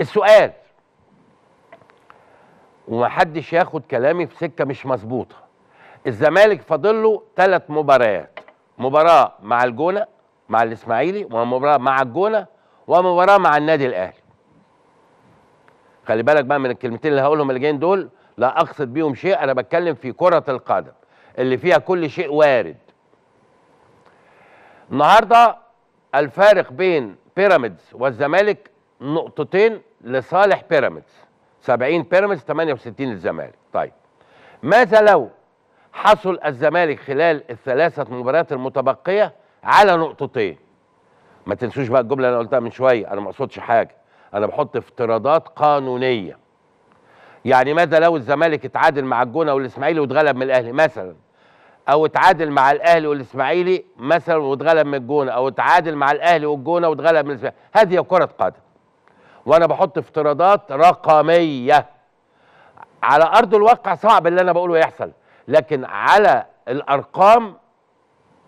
السؤال ومحدش ياخد كلامي في سكه مش مظبوطه الزمالك فاضل له ثلاث مباريات مباراه مع الجونه مع الاسماعيلي ومباراه مع الجونه ومباراه مع النادي الاهلي خلي بالك بقى من الكلمتين اللي هقولهم اللي جايين دول لا اقصد بيهم شيء انا بتكلم في كره القدم اللي فيها كل شيء وارد النهارده الفارق بين بيراميدز والزمالك نقطتين لصالح بيراميدز 70 بيراميدز 68 الزمالك طيب ماذا لو حصل الزمالك خلال الثلاثة مباريات المتبقية على نقطتين ما تنسوش بقى الجملة اللي أنا قلتها من شوية أنا ما أقصدش حاجة أنا بحط افتراضات قانونية يعني ماذا لو الزمالك اتعادل مع الجونة والإسماعيلي واتغلب من الأهلي مثلا أو اتعادل مع الأهلي والإسماعيلي مثلا واتغلب من الجونة أو اتعادل مع الأهلي والجونة واتغلب من الإسماعيلي هذه كرة قدم وانا بحط افتراضات رقميه على ارض الواقع صعب اللي انا بقوله يحصل لكن على الارقام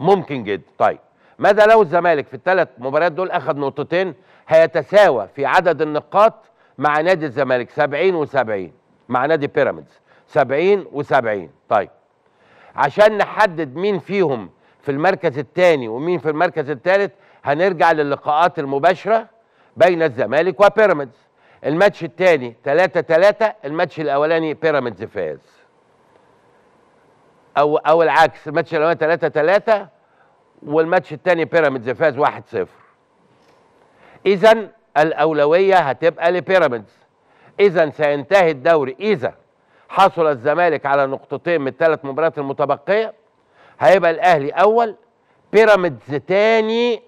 ممكن جدا طيب ماذا لو الزمالك في الثلاث مباريات دول اخذ نقطتين هيتساوى في عدد النقاط مع نادي الزمالك 70 و70 مع نادي بيراميدز 70 و70 طيب عشان نحدد مين فيهم في المركز الثاني ومين في المركز الثالث هنرجع للقاءات المباشره بين الزمالك وبيراميدز الماتش الثاني 3 3 الماتش الاولاني بيراميدز فاز او او العكس الماتش الاولاني 3 3 والماتش الثاني بيراميدز فاز 1 0 اذا الاولويه هتبقى لبيراميدز اذا سينتهي الدوري اذا حصل الزمالك على نقطتين من الثلاث مباريات المتبقيه هيبقى الاهلي اول بيراميدز ثاني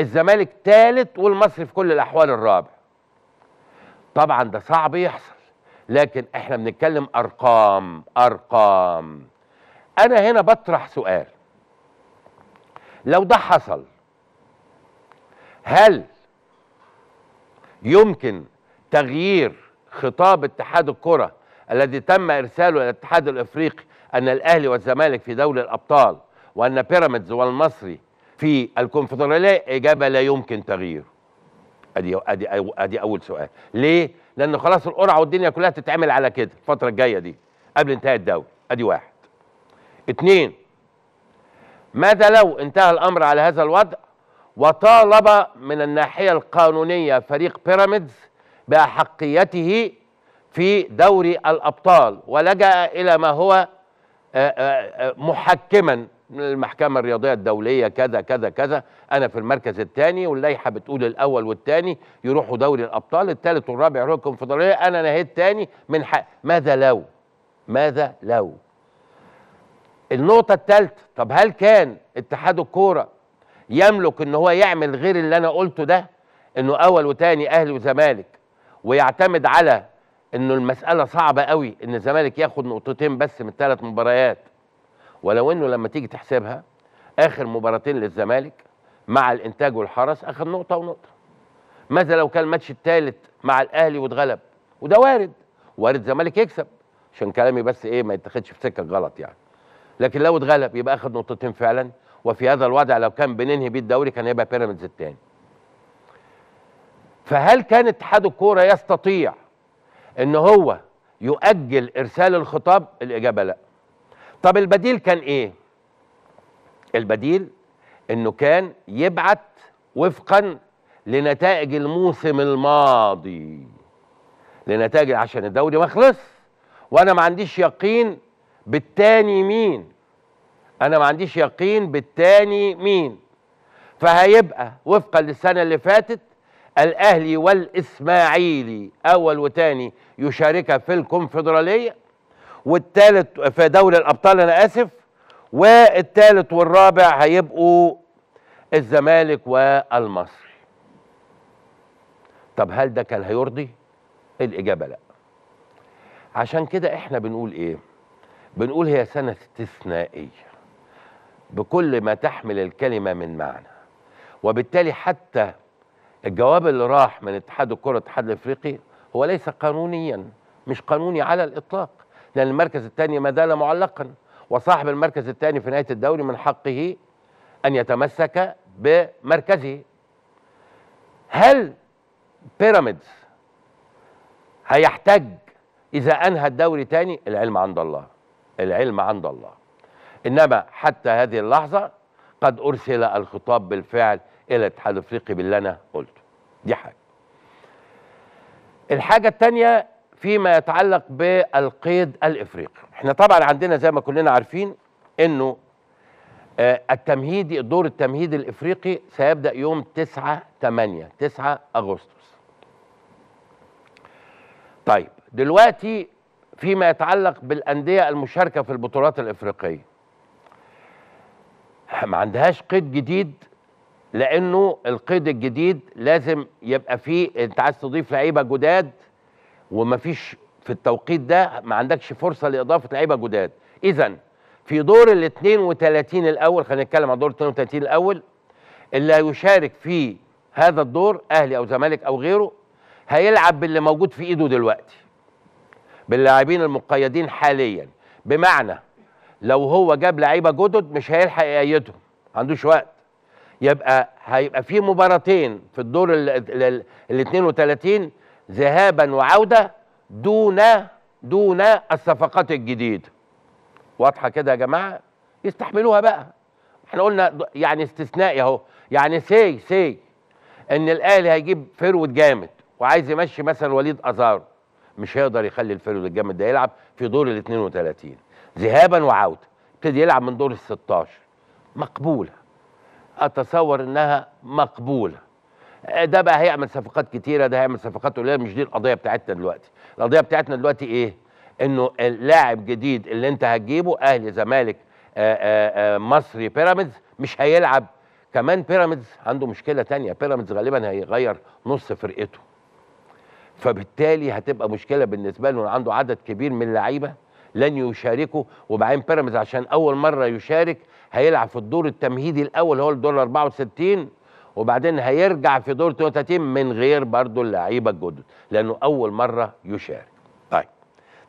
الزمالك ثالث والمصري في كل الاحوال الرابع طبعا ده صعب يحصل لكن احنا بنتكلم ارقام ارقام انا هنا بطرح سؤال لو ده حصل هل يمكن تغيير خطاب اتحاد الكره الذي تم ارساله الى الاتحاد الافريقي ان الاهلي والزمالك في دوري الابطال وان بيراميدز والمصري في الكونفدراليه اجابه لا يمكن تغييره. ادي ادي ادي اول سؤال ليه لان خلاص القرعه والدنيا كلها تتعمل على كده الفتره الجايه دي قبل انتهاء الدوري ادي واحد اتنين ماذا لو انتهى الامر على هذا الوضع وطالب من الناحيه القانونيه فريق بيراميدز باحقيته في دوري الابطال ولجا الى ما هو آه، آه، آه، محكما المحكمة الرياضية الدولية كذا كذا كذا أنا في المركز الثاني واللائحة بتقول الأول والثاني يروحوا دوري الأبطال الثالث والرابع يروحوا الكونفدرالية أنا نهيت ثاني من حق ماذا لو ماذا لو النقطة الثالثة طب هل كان اتحاد الكورة يملك ان هو يعمل غير اللي انا قلته ده انه اول وتاني اهلي وزمالك ويعتمد على انه المسألة صعبة قوي ان الزمالك ياخد نقطتين بس من ثلاث مباريات ولو انه لما تيجي تحسبها اخر مباراتين للزمالك مع الانتاج والحرس اخذ نقطه ونقطه ماذا لو كان الماتش الثالث مع الاهلي واتغلب وده وارد وارد الزمالك يكسب عشان كلامي بس ايه ما يتاخدش في سكه غلط يعني لكن لو اتغلب يبقى اخذ نقطتين فعلا وفي هذا الوضع لو كان بننهي بيه الدوري كان هيبقى بيراميدز الثاني فهل كان اتحاد الكوره يستطيع ان هو يؤجل ارسال الخطاب الاجابه لا طب البديل كان ايه البديل انه كان يبعت وفقا لنتائج الموسم الماضي لنتائج عشان الدوري ما خلص وانا ما عنديش يقين بالتاني مين انا ما عنديش يقين بالتاني مين فهيبقى وفقا للسنه اللي فاتت الاهلي والاسماعيلي اول وتاني يشاركها في الكونفدراليه والثالث في دوري الابطال انا اسف والثالث والرابع هيبقوا الزمالك والمصري طب هل ده كان هيرضي الاجابه لا عشان كده احنا بنقول ايه بنقول هي سنه استثنائيه بكل ما تحمل الكلمه من معنى وبالتالي حتى الجواب اللي راح من اتحاد الكره الاتحاد الافريقي هو ليس قانونيا مش قانوني على الاطلاق لأن المركز الثاني ما زال معلقا وصاحب المركز الثاني في نهاية الدوري من حقه أن يتمسك بمركزه هل بيراميدز هيحتاج إذا أنهى الدوري ثاني العلم عند الله العلم عند الله إنما حتى هذه اللحظة قد أرسل الخطاب بالفعل إلى الاتحاد الأفريقي باللي أنا قلته دي حاجة الحاجة الثانيه فيما يتعلق بالقيد الافريقي احنا طبعا عندنا زي ما كلنا عارفين انه آه، التمهيدي دور التمهيدي الافريقي سيبدا يوم 9 8 9 اغسطس طيب دلوقتي فيما يتعلق بالانديه المشاركه في البطولات الافريقيه ما عندهاش قيد جديد لانه القيد الجديد لازم يبقى فيه انت عايز تضيف لعيبه جداد ومفيش في التوقيت ده ما عندكش فرصه لاضافه لعيبه جداد اذا في دور ال 32 الاول خلينا نتكلم عن دور ال 32 الاول اللي هيشارك في هذا الدور اهلي او زمالك او غيره هيلعب باللي موجود في ايده دلوقتي باللاعبين المقيدين حاليا بمعنى لو هو جاب لعيبه جدد مش هيلحق يأيدهم ما عندوش وقت يبقى هيبقى في مباراتين في الدور ال 32 ذهابا وعودة دون دون الصفقات الجديدة واضحة كده يا جماعة يستحملوها بقى احنا قلنا يعني استثنائي اهو يعني سي سي ان الاهلي هيجيب فيرود جامد وعايز يمشي مثلا وليد ازارو مش هيقدر يخلي الفيرود الجامد ده يلعب في دور ال 32 ذهابا وعوده يبتدي يلعب من دور ال 16 مقبوله اتصور انها مقبوله آه، ده بقى هيعمل صفقات كتيره ده هيعمل صفقات قليله مش دي القضيه بتاعتنا دلوقتي القضيه بتاعتنا دلوقتي ايه انه اللاعب جديد اللي انت هتجيبه اهلي زمالك آه، آه، مصري بيراميدز مش هيلعب كمان بيراميدز عنده مشكله تانية بيراميدز غالبا هيغير نص فرقته فبالتالي هتبقى مشكله بالنسبه له عنده عدد كبير من اللعيبه لن يشاركوا وبعدين بيراميدز عشان اول مره يشارك هيلعب في الدور التمهيدي الاول هو الدور 64 وبعدين هيرجع في دور توتا من غير برضو اللعيبه الجدد لانه اول مره يشارك طيب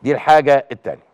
دي الحاجه الثانيه